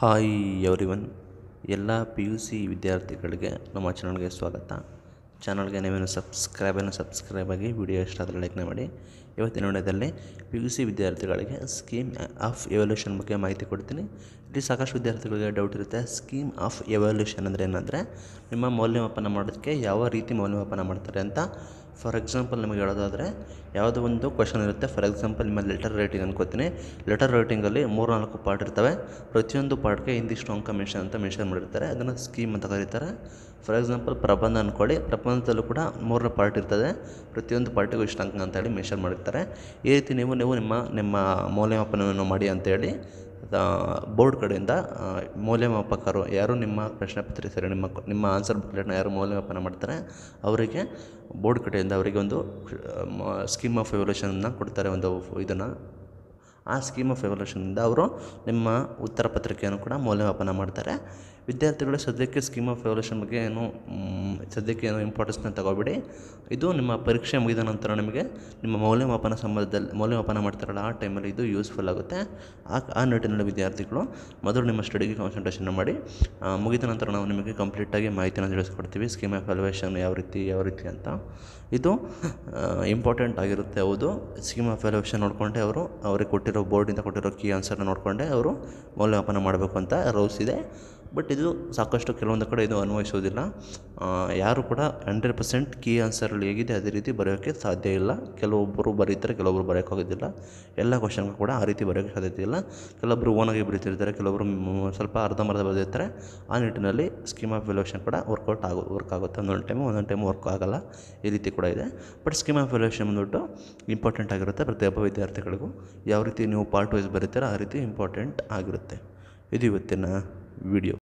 hi ಒನ್ ಎಲ್ಲ P U C ವಿದ್ಯಾರ್ಥಿಗಳಿಗೆ ನಮ್ಮ ಚಾನಲ್ಗೆ ಸ್ವಾಗತ ಚಾನಲ್ಗೆ ನೀವೇನು ಸಬ್ಸ್ಕ್ರೈಬನ್ನು ಸಬ್ಸ್ಕ್ರೈಬ್ ಆಗಿ ವಿಡಿಯೋ ಇಷ್ಟ ಆದರೆ ಲೈಕ್ನ ಮಾಡಿ ಇವತ್ತಿನ ವಿಡಿಯೋದಲ್ಲಿ ಪಿ ಯು ಸಿ ವಿದ್ಯಾರ್ಥಿಗಳಿಗೆ ಸ್ಕೀಮ್ ಆಫ್ ಎವಲ್ಯೂಷನ್ ಬಗ್ಗೆ ಮಾಹಿತಿ ಕೊಡ್ತೀನಿ ಇಲ್ಲಿ ಸಾಕಷ್ಟು ವಿದ್ಯಾರ್ಥಿಗಳಿಗೆ ಡೌಟ್ ಇರುತ್ತೆ ಸ್ಕೀಮ್ ಆಫ್ ಎವಲ್ಯೂಷನ್ ಅಂದರೆ ಏನಂದರೆ ನಿಮ್ಮ ಮೌಲ್ಯಮಾಪನ ಮಾಡೋದಕ್ಕೆ ಯಾವ ರೀತಿ ಮೌಲ್ಯಮಾಪನ ಮಾಡ್ತಾರೆ ಅಂತ ಫಾರ್ ಎಕ್ಸಾಂಪಲ್ ನಿಮಗೆ ಹೇಳೋದಾದರೆ ಯಾವುದೋ ಒಂದು ಕ್ವಶನ್ ಇರುತ್ತೆ ಫಾರ್ ಎಕ್ಸಾಂಪಲ್ ನಿಮ್ಮ ಲೆಟರ್ ರೈಟಿಂಗ್ ಅಂದ್ಕೋತೀನಿ ಲೆಟರ್ ರೈಟಿಂಗಲ್ಲಿ ಮೂರು ನಾಲ್ಕು ಪಾರ್ಟ್ ಇರ್ತವೆ ಪ್ರತಿಯೊಂದು ಪಾರ್ಟ್ಗೆ ಇಂದಿಷ್ಟು ಅಂಕ ಮೆನ್ಷನ್ ಅಂತ ಮೆನ್ಷನ್ ಮಾಡಿರ್ತಾರೆ ಅದನ್ನು ಸ್ಕೀಮ್ ಅಂತ ಕರೀತಾರೆ ಫಾರ್ ಎಕ್ಸಾಂಪಲ್ ಪ್ರಬಂಧ ಅಂದ್ಕೊಳ್ಳಿ ಪ್ರಬಂಧದಲ್ಲೂ ಕೂಡ ಮೂರನೇ ಪಾರ್ಟ್ ಇರ್ತದೆ ಪ್ರತಿಯೊಂದು ಪಾರ್ಟಿಗೂ ಇಷ್ಟು ಅಂಕ ಹೇಳಿ ಮೆನ್ಷನ್ ಮಾಡಿರ್ತಾರೆ ಈ ರೀತಿ ನೀವು ನೀವು ನಿಮ್ಮ ನಿಮ್ಮ ಮೌಲ್ಯಮಾಪನವನ್ನು ಮಾಡಿ ಅಂತೇಳಿ ಬೋರ್ಡ್ ಕಡೆಯಿಂದ ಮೌಲ್ಯಮಾಪಕರು ಯಾರು ನಿಮ್ಮ ಪ್ರಶ್ನೆ ಪತ್ರಿಕೆ ಸರಿ ನಿಮ್ಮ ನಿಮ್ಮ ಆನ್ಸರ್ ಬುಕ್ಲೆಟ್ನ ಯಾರು ಮೌಲ್ಯಮಾಪನ ಮಾಡ್ತಾರೆ ಅವರಿಗೆ ಬೋರ್ಡ್ ಕಡೆಯಿಂದ ಅವರಿಗೆ ಒಂದು ಸ್ಕೀಮ್ ಆಫ್ ಎವಲ್ಯೂಷನನ್ನು ಕೊಡ್ತಾರೆ ಒಂದು ಇದನ್ನು ಆ ಸ್ಕೀಮ್ ಆಫ್ ಎವಲ್ಯೂಷನಿಂದ ಅವರು ನಿಮ್ಮ ಉತ್ತರ ಪತ್ರಿಕೆಯನ್ನು ಕೂಡ ಮೌಲ್ಯಮಾಪನ ಮಾಡ್ತಾರೆ ವಿದ್ಯಾರ್ಥಿಗಳು ಸದ್ಯಕ್ಕೆ ಸ್ಕೀಮ್ ಆಫ್ ಎವಲ್ಯೂಷನ್ ಬಗ್ಗೆ ಏನು ಸದ್ಯಕ್ಕೆ ಏನು ಇಂಪಾರ್ಟೆನ್ಸ್ನ ತಗೋಬೇಡಿ ಇದು ನಿಮ್ಮ ಪರೀಕ್ಷೆ ಮುಗಿದ ನಂತರ ನಿಮಗೆ ನಿಮ್ಮ ಮೌಲ್ಯಮಾಪನ ಸಂಬಂಧದಲ್ಲಿ ಮೌಲ್ಯಮಾಪನ ಮಾಡ್ತಾರಲ್ಲ ಆ ಟೈಮಲ್ಲಿ ಇದು ಯೂಸ್ಫುಲ್ ಆಗುತ್ತೆ ಆ ಆ ನಿಟ್ಟಿನಲ್ಲಿ ವಿದ್ಯಾರ್ಥಿಗಳು ಮೊದಲು ನಿಮ್ಮ ಸ್ಟಡಿಗೆ ಕಾನ್ಸಂಟ್ರೇಷನ್ ಮಾಡಿ ಮುಗಿದ ನಂತರ ನಾವು ನಿಮಗೆ ಕಂಪ್ಲೀಟಾಗಿ ಮಾಹಿತಿಯನ್ನು ತಿಳಿಸ್ಕೊಡ್ತೀವಿ ಸ್ಕೀಮ್ ಆಫ್ ಎವಲ್ಯೂಷನ್ ಯಾವ ರೀತಿ ಯಾವ ರೀತಿ ಅಂತ ಇದು ಇಂಪಾರ್ಟೆಂಟ್ ಆಗಿರುತ್ತೆ ಹೌದು ಸ್ಕೀಮ್ ಆಫ್ ಎವಲ್ಯೂಷನ್ ನೋಡಿಕೊಂಡೆ ಅವರು ಅವರಿಗೆ ಕೊಟ್ಟಿರೋ ಕೊಟ್ಟಿರೋ ಬೋರ್ಡಿಂದ ಕೊಟ್ಟಿರೋ ಕೀ ಆನ್ಸರ್ನ ನೋಡಿಕೊಂಡೆ ಅವರು ಮೌಲ್ಯಮಾಪನ ಮಾಡಬೇಕು ಅಂತ ರೌಸ್ ಇದೆ ಬಟ್ ಇದು ಸಾಕಷ್ಟು ಕೆಲವೊಂದು ಕಡೆ ಇದು ಅನ್ವಯಿಸೋದಿಲ್ಲ ಯಾರು ಕೂಡ ಹಂಡ್ರೆಡ್ ಪರ್ಸೆಂಟ್ ಕೀ ಆನ್ಸರಲ್ಲಿ ಹೇಗಿದೆ ಅದೇ ರೀತಿ ಬರೆಯೋಕ್ಕೆ ಸಾಧ್ಯ ಇಲ್ಲ ಕೆಲವೊಬ್ಬರು ಬರೀತಾರೆ ಕೆಲವೊಬ್ಬರು ಬರೆಯೋಕ್ಕಾಗೋದಿಲ್ಲ ಎಲ್ಲ ಕ್ವಶನ್ಗೂ ಕೂಡ ಆ ರೀತಿ ಬರೆಯೋಕ್ಕೆ ಸಾಧ್ಯತೆ ಇಲ್ಲ ಕೆಲವೊಬ್ಬರು ಓನಾಗಿ ಬರೀತಿರ್ತಾರೆ ಕೆಲವೊಬ್ಬರು ಸ್ವಲ್ಪ ಅರ್ಧಂಬರ್ಧ ಬರೆದಿರ್ತಾರೆ ಆ ನಿಟ್ಟಿನಲ್ಲಿ ಸ್ಕೀಮ್ ಆಫ್ ವ್ಯಾಲ್ಯೂಷನ್ ಕೂಡ ವರ್ಕೌಟ್ ಆಗೋ ವರ್ಕ್ ಆಗುತ್ತೆ ಒಂದೊಂದು ಟೈಮು ಒಂದೊಂದು ಟೈಮು ವರ್ಕ್ ಆಗೋಲ್ಲ ಈ ರೀತಿ ಕೂಡ ಇದೆ ಬಟ್ ಸ್ಕೀಮ್ ಆಫ್ ವ್ಯಾಲ್ಯೂಷನ್ ಬಂದುಬಿಟ್ಟು ಇಂಪಾರ್ಟೆಂಟ್ ಆಗಿರುತ್ತೆ ಪ್ರತಿಯೊಬ್ಬ ವಿದ್ಯಾರ್ಥಿಗಳಿಗೂ ಯಾವ ರೀತಿ ನೀವು ಪಾರ್ಟ್ ವೈಸ್ ಬರೀತೀರೋ ಆ ರೀತಿ ಇಂಪಾರ್ಟೆಂಟ್ ಆಗಿರುತ್ತೆ ಇದು ಇವತ್ತಿನ ವಿಡಿಯೋ